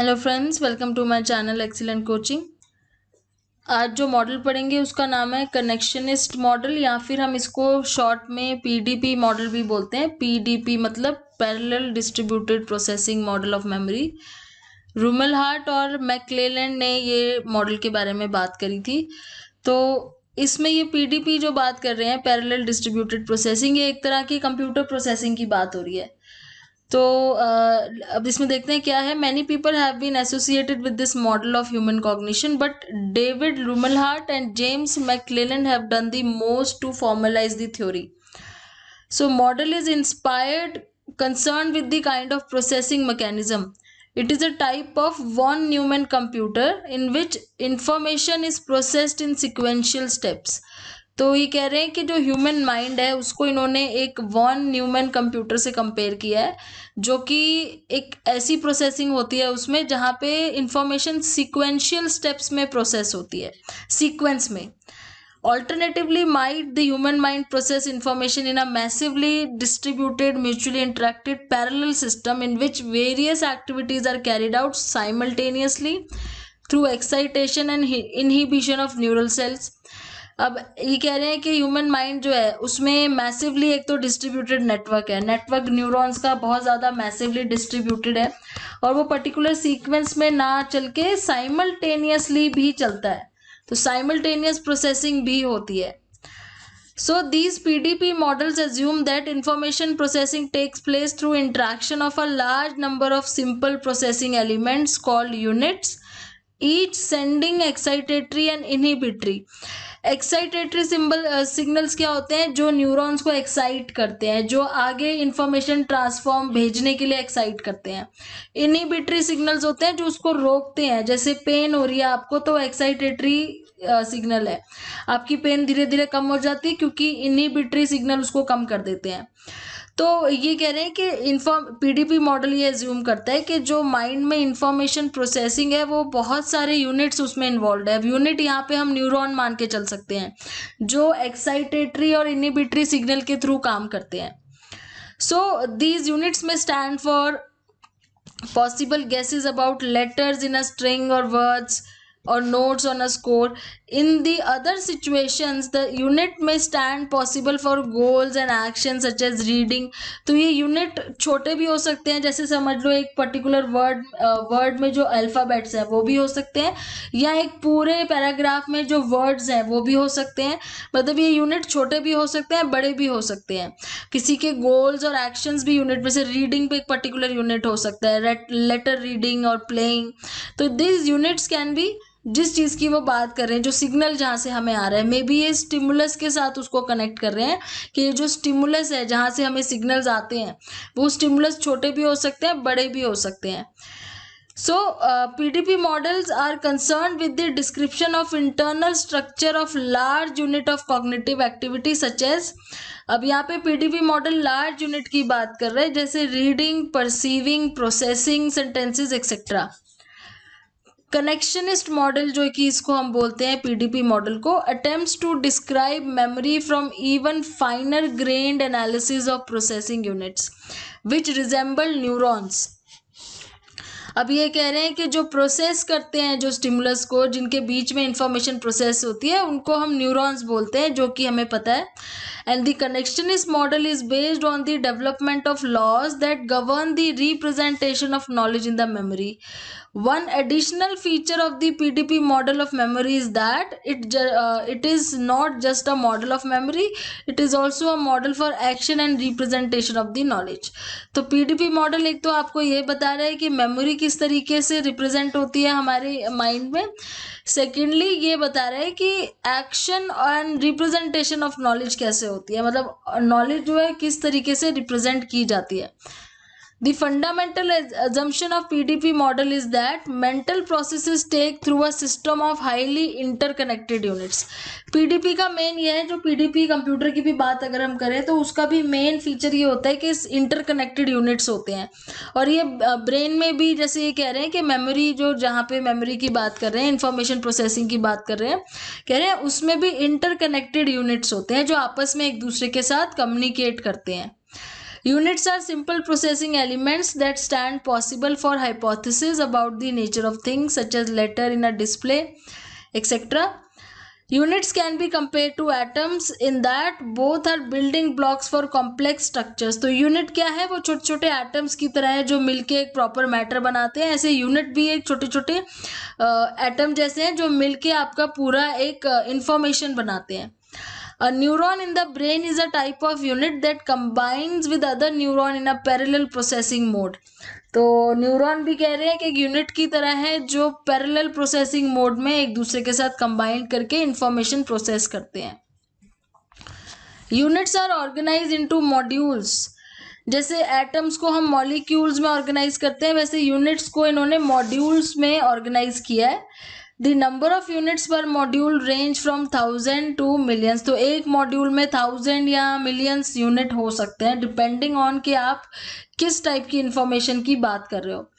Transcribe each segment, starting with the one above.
Hello friends welcome to my channel excellent coaching आज जो model पढ़ेंगे उसका नाम है कनेक्शनिस्ट मॉडल या फिर हम इसको शॉर्ट में पीडीपी मॉडल भी बोलते हैं पीडीपी मतलब parallel distributed processing model of memory Rumelhart और मैकलेलैंड ने ये मॉडल के बारे में बात करी थी तो इसमें ये पी जो बात कर रहे हैं पैरल डिस्ट्रीब्यूटेड प्रोसेसिंग ये एक तरह की कंप्यूटर प्रोसेसिंग की बात हो रही है तो अब इसमें देखते हैं क्या है many people have been associated with this model of human cognition but David Rumelhart and James McClelland have done the most to formalize the theory so model is inspired concern with the kind of processing mechanism it is a type of von Neumann computer in which information is processed in sequential steps तो ये कह रहे हैं कि जो human mind है उसको इन्होंने एक वन न्यूमैन कंप्यूटर से कंपेयर किया है जो कि एक ऐसी प्रोसेसिंग होती है उसमें जहाँ पे इंफॉर्मेशन सिक्वेंशियल स्टेप्स में प्रोसेस होती है सीक्वेंस में alternatively mind the human mind process information in a massively distributed mutually interacted parallel system in which various activities are carried out simultaneously through excitation and inhibition of neural cells अब ये कह रहे हैं कि human mind जो है उसमें massively एक तो डिस्ट्रीब्यूटेड नेटवर्क है नेटवर्क न्यूरॉन्स का बहुत ज़्यादा मैसिवली डिस्ट्रीब्यूटेड है और वो पर्टिकुलर सीक्वेंस में ना चल के साइमल्टेनियसली भी चलता है तो साइमल्टेनियस प्रोसेसिंग भी होती है so these P D P models assume that information processing takes place through interaction of a large number of simple processing elements called units each sending excitatory and inhibitory excitatory symbol signals क्या होते हैं जो neurons को excite करते हैं जो आगे information transform भेजने के लिए एक्साइट करते हैं इनिबिटरी सिग्नल्स होते हैं जो उसको रोकते हैं जैसे पेन हो रही है आपको तो एक्साइटेटरी सिग्नल uh, है आपकी पेन धीरे धीरे कम हो जाती है क्योंकि इनिबिटरी सिग्नल उसको कम कर देते हैं तो ये कह रहे हैं कि इन्फॉर्म पी मॉडल ये एज्यूम करता है कि जो माइंड में इंफॉर्मेशन प्रोसेसिंग है वो बहुत सारे यूनिट्स उसमें इन्वॉल्व है यूनिट यहाँ पे हम न्यूरॉन मान के चल सकते हैं जो एक्साइटेटरी और इनिबिटरी सिग्नल के थ्रू काम करते हैं so these units may stand for possible guesses about letters in a string or words or notes on a score In the other situations, the unit may stand possible for goals and actions such as reading. तो ये unit छोटे भी हो सकते हैं जैसे समझ लो एक particular word वर्ड uh, में जो अल्फ़ाबेट्स हैं वो भी हो सकते हैं या एक पूरे पैराग्राफ में जो वर्ड्स हैं वो भी हो सकते हैं मतलब ये यूनिट छोटे भी हो सकते हैं बड़े भी हो सकते हैं किसी के गोल्स और एक्शंस भी यूनिट में से रीडिंग पे एक पर्टिकुलर यूनिट हो सकता है लेटर रीडिंग और प्लेइंग तो दिस यूनिट्स कैन बी जिस चीज़ की वो बात कर रहे हैं जो सिग्नल जहाँ से हमें आ रहा है मे बी ये स्टिमुलस के साथ उसको कनेक्ट कर रहे हैं कि ये जो स्टिमुलस है जहाँ से हमें सिग्नल्स आते हैं वो स्टिमुलस छोटे भी हो सकते हैं बड़े भी हो सकते हैं सो uh, pdp models are concerned with the description of internal structure of large unit of cognitive activity such as अब यहाँ पे पीडीपी मॉडल लार्ज यूनिट की बात कर रहे हैं जैसे reading perceiving processing sentences etcetera connectionist model जो कि इसको हम बोलते हैं पीडीपी मॉडल को attempts to describe memory from even finer grained analysis of processing units which resemble neurons अब ये कह रहे हैं कि जो प्रोसेस करते हैं जो स्टिमुलस को जिनके बीच में इंफॉर्मेशन प्रोसेस होती है उनको हम न्यूरॉन्स बोलते हैं जो कि हमें पता है and the connectionist model is based on the development of laws that govern the representation of knowledge in the memory one additional feature of the pdp model of memory is that it uh, it is not just a model of memory it is also a model for action and representation of the knowledge तो pdp model एक तो आपको ये बता रहा है कि memory किस तरीके से रिप्रेजेंट होती है हमारे माइंड में सेकेंडली ये बता रहा है कि action and representation of knowledge कैसे होता होती है मतलब नॉलेज जो है किस तरीके से रिप्रेजेंट की जाती है The fundamental assumption of PDP model is that mental processes take through a system of highly interconnected units. PDP का मेन ये है जो PDP कंप्यूटर की भी बात अगर हम करें तो उसका भी मेन फीचर ये होता है कि इस इंटरकनेक्टेड यूनिट्स होते हैं और ये ब्रेन में भी जैसे ये कह रहे हैं कि मेमोरी जो जहाँ पे मेमोरी की बात कर रहे हैं इंफॉर्मेशन प्रोसेसिंग की बात कर रहे हैं कह रहे हैं उसमें भी इंटरकनेक्टेड यूनिट्स होते हैं जो आपस में एक दूसरे के साथ कम्युनिकेट करते हैं Units are simple processing elements that stand possible for hypotheses about the nature of things such as letter in a display, etc. Units can be compared to atoms in that both are building blocks for complex structures. तो unit क्या है वो छोटे छोटे atoms की तरह है जो मिलके एक प्रॉपर मैटर बनाते हैं ऐसे यूनिट भी एक छोटे छोटे एटम जैसे हैं जो मिलके आपका पूरा एक इंफॉर्मेशन बनाते हैं A neuron in the brain is a type of unit that combines with other neuron in a parallel processing mode. तो न्यूरॉन भी कह रहे हैं कि एक यूनिट की तरह है जो पैरेलल प्रोसेसिंग मोड में एक दूसरे के साथ कंबाइंड करके इंफॉर्मेशन प्रोसेस करते हैं units are organize into modules जैसे एटम्स को हम मॉलिक्यूल्स में ऑर्गेनाइज करते हैं वैसे यूनिट्स को इन्होंने मॉड्यूल्स में ऑर्गेनाइज किया है द नंबर ऑफ यूनिट्स पर module range from thousand to millions तो एक मॉड्यूल में थाउजेंड या मिलियंस यूनिट हो सकते हैं डिपेंडिंग ऑन कि आप किस टाइप की इंफॉर्मेशन की बात कर रहे हो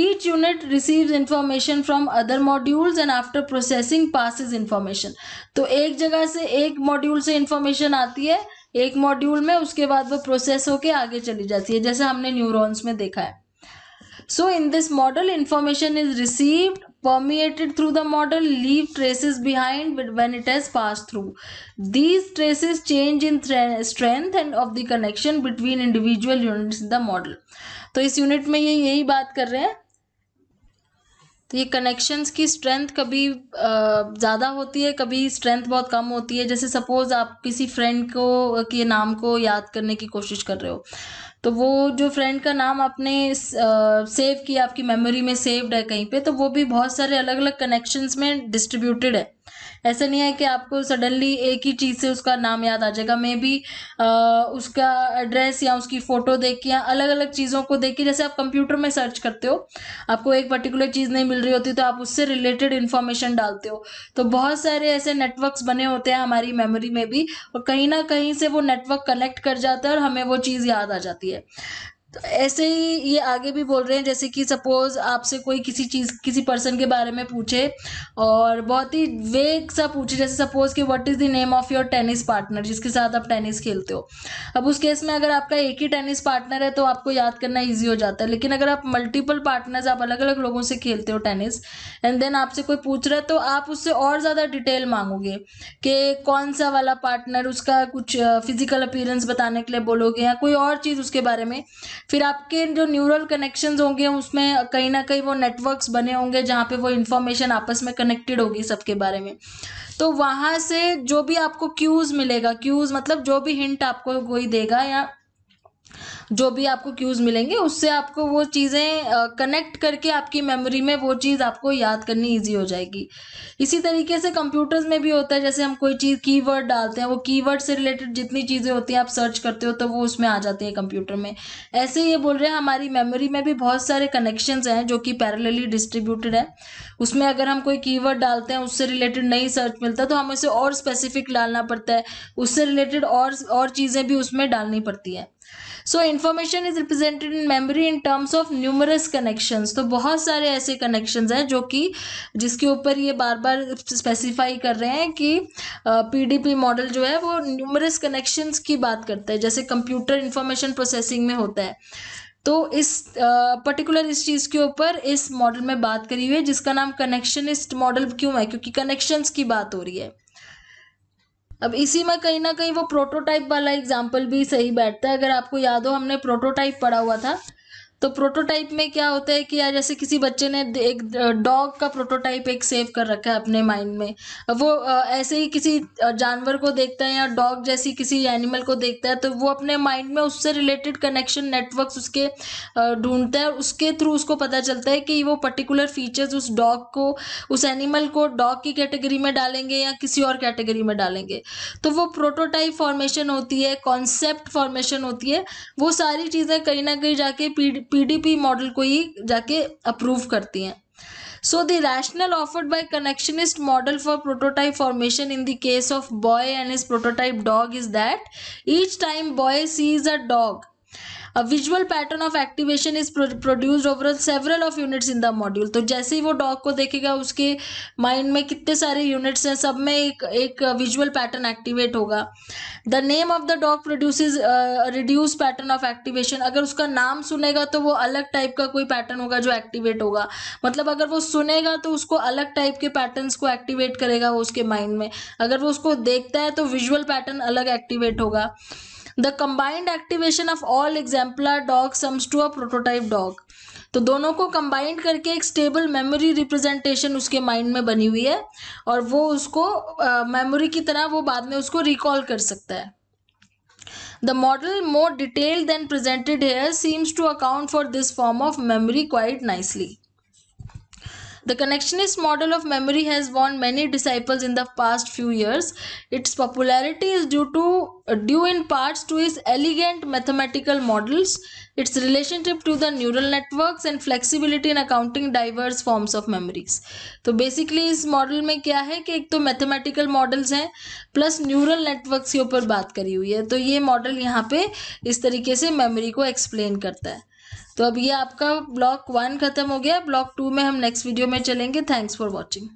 each unit receives information from other modules and after processing passes information तो एक जगह से एक मॉड्यूल से इंफॉर्मेशन आती है एक मॉड्यूल में उसके बाद वो प्रोसेस होके आगे चली जाती है जैसे हमने न्यूरॉन्स में देखा है So in this model, information is received, permeated through the model, leave traces behind when it has passed through. These traces change in strength and of the connection between individual units in the model. तो इस unit में ये यही बात कर रहे हैं तो ये कनेक्शंस की स्ट्रेंथ कभी ज़्यादा होती है कभी स्ट्रेंथ बहुत कम होती है जैसे सपोज़ आप किसी फ्रेंड को के नाम को याद करने की कोशिश कर रहे हो तो वो जो फ्रेंड का नाम आपने सेव किया आपकी मेमोरी में सेव्ड है कहीं पे तो वो भी बहुत सारे अलग अलग कनेक्शंस में डिस्ट्रीब्यूटेड है ऐसा नहीं है कि आपको सडनली एक ही चीज़ से उसका नाम याद आ जाएगा मे बी उसका एड्रेस या उसकी फ़ोटो देख के या अलग अलग चीज़ों को देख के जैसे आप कंप्यूटर में सर्च करते हो आपको एक पर्टिकुलर चीज़ नहीं मिल रही होती तो आप उससे रिलेटेड इन्फॉर्मेशन डालते हो तो बहुत सारे ऐसे नेटवर्क्स बने होते हैं हमारी मेमोरी में भी और कहीं ना कहीं से वो नेटवर्क कनेक्ट कर जाता है और हमें वो चीज़ याद आ जाती है तो ऐसे ही ये आगे भी बोल रहे हैं जैसे कि सपोज आपसे कोई किसी चीज़ किसी पर्सन के बारे में पूछे और बहुत ही वेग सा पूछे जैसे सपोज कि what is the name of your tennis partner जिसके साथ आप टेनिस खेलते हो अब उस केस में अगर आपका एक ही टेनिस पार्टनर है तो आपको याद करना ईजी हो जाता है लेकिन अगर आप मल्टीपल पार्टनर्स आप अलग अलग लोगों से खेलते हो टेनिस एंड देन आपसे कोई पूछ रहा है तो आप उससे और ज़्यादा डिटेल मांगोगे कि कौन सा वाला पार्टनर उसका कुछ फिजिकल अपीयरेंस बताने के लिए बोलोगे या कोई और चीज़ उसके बारे में फिर आपके जो न्यूरल कनेक्शन होंगे उसमें कहीं ना कहीं वो नेटवर्क्स बने होंगे जहाँ पे वो इन्फॉर्मेशन आपस में कनेक्टेड होगी सबके बारे में तो वहाँ से जो भी आपको क्यूज़ मिलेगा क्यूज़ मतलब जो भी हिंट आपको कोई देगा या जो भी आपको क्यूज़ मिलेंगे उससे आपको वो चीज़ें कनेक्ट करके आपकी मेमोरी में वो चीज़ आपको याद करनी ईजी हो जाएगी इसी तरीके से कंप्यूटर्स में भी होता है जैसे हम कोई चीज़ कीवर्ड डालते हैं वो कीवर्ड से रिलेटेड जितनी चीज़ें होती हैं आप सर्च करते हो तो वो उसमें आ जाती है कंप्यूटर में ऐसे ये बोल रहे हैं हमारी मेमोरी में भी बहुत सारे कनेक्शन हैं जो कि पैरलली डिस्ट्रीब्यूटेड है उसमें अगर हम कोई कीवर्ड डालते हैं उससे रिलेटेड नहीं सर्च मिलता तो हमें उसे और स्पेसिफिक डालना पड़ता है उससे रिलेटेड और और चीज़ें भी उसमें डालनी पड़ती है so information is represented in memory in terms of numerous connections तो बहुत सारे ऐसे कनेक्शंस हैं जो कि जिसके ऊपर ये बार बार स्पेसिफाई कर रहे हैं कि पीडीपी मॉडल जो है वो न्यूमरस कनेक्शंस की बात करता है जैसे कंप्यूटर इन्फॉर्मेशन प्रोसेसिंग में होता है तो इस पर्टिकुलर इस चीज़ के ऊपर इस मॉडल में बात करी हुई है जिसका नाम कनेक्शनिस्ट मॉडल क्यों है क्योंकि कनेक्शंस की बात हो रही है अब इसी में कहीं ना कहीं वो प्रोटोटाइप वाला एग्जाम्पल भी सही बैठता है अगर आपको याद हो हमने प्रोटोटाइप पढ़ा हुआ था तो प्रोटोटाइप में क्या होता है कि जैसे किसी बच्चे ने एक डॉग का प्रोटोटाइप एक सेव कर रखा है अपने माइंड में वो ऐसे ही किसी जानवर को देखता है या डॉग जैसी किसी एनिमल को देखता है तो वो अपने माइंड में उससे रिलेटेड कनेक्शन नेटवर्क उसके ढूंढता है उसके थ्रू उसको पता चलता है कि वो पर्टिकुलर फीचर्स उस डॉग को उस एनिमल को डॉग की कैटेगरी में डालेंगे या किसी और कैटेगरी में डालेंगे तो वो प्रोटोटाइप फॉर्मेशन होती है कॉन्सेप्ट फॉर्मेशन होती है वो सारी चीज़ें कहीं ना कहीं जाके पीढ़ी पीडीपी मॉडल को ही जाके अप्रूव करती हैं so the rational offered by connectionist model for prototype formation in the case of boy and is prototype dog is that each time boy sees a dog a visual pattern of activation is produced over several of units in the module तो जैसे ही वो dog को देखेगा उसके mind में कितने सारे units हैं सब में एक एक विजुअल पैटर्न एक्टिवेट होगा the name of the dog produce reduce pattern of activation अगर उसका नाम सुनेगा तो वो अलग टाइप का कोई पैटर्न होगा जो एक्टिवेट होगा मतलब अगर वो सुनेगा तो उसको अलग टाइप के पैटर्न को एक्टिवेट करेगा वो उसके माइंड में अगर वो उसको देखता है तो विजुअल पैटर्न अलग एक्टिवेट होगा the combined activation of all exemplar dog sums to a prototype dog तो दोनों को कंबाइंड करके एक स्टेबल मेमोरी रिप्रेजेंटेशन उसके माइंड में बनी हुई है और वो उसको मेमोरी uh, की तरह वो बाद में उसको रिकॉल कर सकता है the model more detail than presented here seems to account for this form of memory quite nicely The connectionist model of memory has won many disciples in the past few years. Its popularity is due to due in parts to its elegant mathematical models, its relationship to the neural networks and flexibility in accounting diverse forms of memories. so basically is model mein kya hai ki ek to mathematical models hain plus neural networks ke upar baat kari hui hai to ye model yahan pe is tarike se memory ko explain karta hai तो अब ये आपका block one खत्म हो गया block to में हम next video में चलेंगे थैंक्स फॉर वॉचिंग